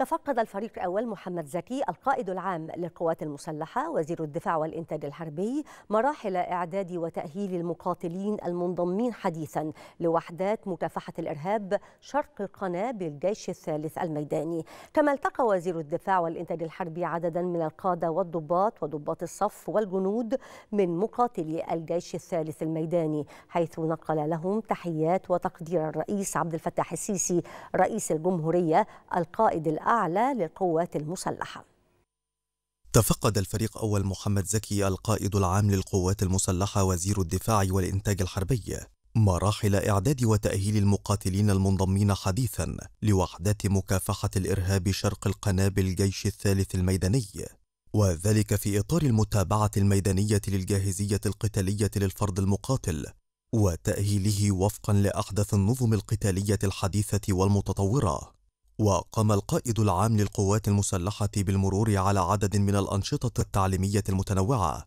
تفقد الفريق الأول محمد زكي القائد العام للقوات المسلحة وزير الدفاع والإنتاج الحربي مراحل إعداد وتأهيل المقاتلين المنضمين حديثا لوحدات مكافحة الإرهاب شرق قناة بالجيش الثالث الميداني كما التقى وزير الدفاع والإنتاج الحربي عددا من القادة والضباط وضباط الصف والجنود من مقاتلي الجيش الثالث الميداني حيث نقل لهم تحيات وتقدير الرئيس عبد الفتاح السيسي رئيس الجمهورية القائد الأعلى الأعلى للقوات المسلحة تفقد الفريق أول محمد زكي القائد العام للقوات المسلحة وزير الدفاع والإنتاج الحربي مراحل إعداد وتأهيل المقاتلين المنضمين حديثا لوحدات مكافحة الإرهاب شرق القنابل جيش الثالث الميداني وذلك في إطار المتابعة الميدانية للجاهزية القتالية للفرد المقاتل وتأهيله وفقا لأحدث النظم القتالية الحديثة والمتطورة وقام القائد العام للقوات المسلحة بالمرور على عدد من الأنشطة التعليمية المتنوعة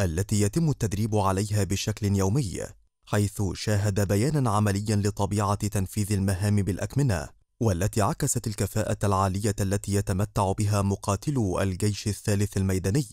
التي يتم التدريب عليها بشكل يومي حيث شاهد بيانا عمليا لطبيعة تنفيذ المهام بالأكمنة والتي عكست الكفاءة العالية التي يتمتع بها مقاتلو الجيش الثالث الميداني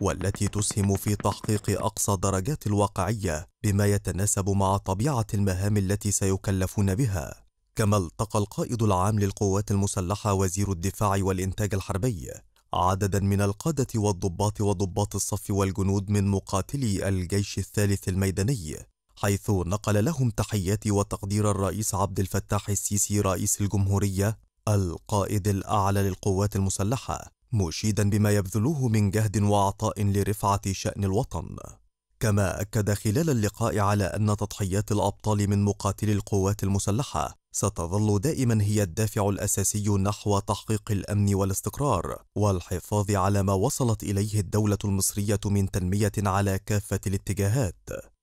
والتي تسهم في تحقيق أقصى درجات الواقعية بما يتناسب مع طبيعة المهام التي سيكلفون بها كما التقى القائد العام للقوات المسلحة وزير الدفاع والإنتاج الحربي عددا من القادة والضباط وضباط الصف والجنود من مقاتلي الجيش الثالث الميداني حيث نقل لهم تحياتي وتقدير الرئيس عبد الفتاح السيسي رئيس الجمهورية القائد الأعلى للقوات المسلحة مشيدا بما يبذلوه من جهد وعطاء لرفعة شأن الوطن كما أكد خلال اللقاء على أن تضحيات الأبطال من مقاتلي القوات المسلحة ستظل دائما هي الدافع الأساسي نحو تحقيق الأمن والاستقرار والحفاظ على ما وصلت إليه الدولة المصرية من تنمية على كافة الاتجاهات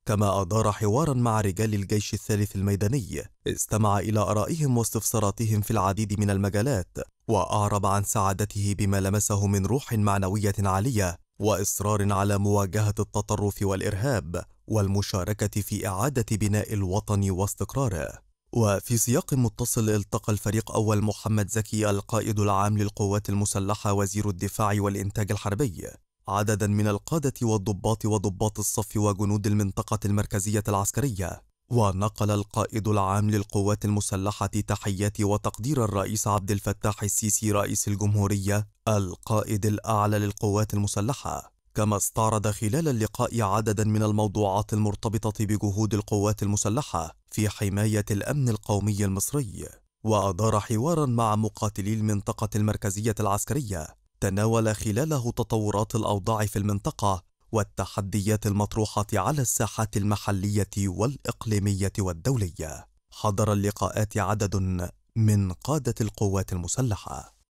كما أدار حوارا مع رجال الجيش الثالث الميداني استمع إلى آرائهم واستفساراتهم في العديد من المجالات وأعرب عن سعادته بما لمسه من روح معنوية عالية وإصرار على مواجهة التطرف والإرهاب والمشاركة في إعادة بناء الوطن واستقراره وفي سياق متصل التقى الفريق أول محمد زكي القائد العام للقوات المسلحة وزير الدفاع والإنتاج الحربي عددا من القادة والضباط وضباط الصف وجنود المنطقة المركزية العسكرية ونقل القائد العام للقوات المسلحة تحيات وتقدير الرئيس عبد الفتاح السيسي رئيس الجمهورية القائد الأعلى للقوات المسلحة كما استعرض خلال اللقاء عددا من الموضوعات المرتبطة بجهود القوات المسلحة في حماية الأمن القومي المصري وأدار حوارا مع مقاتلي المنطقة المركزية العسكرية تناول خلاله تطورات الأوضاع في المنطقة والتحديات المطروحة على الساحات المحلية والإقليمية والدولية حضر اللقاءات عدد من قادة القوات المسلحة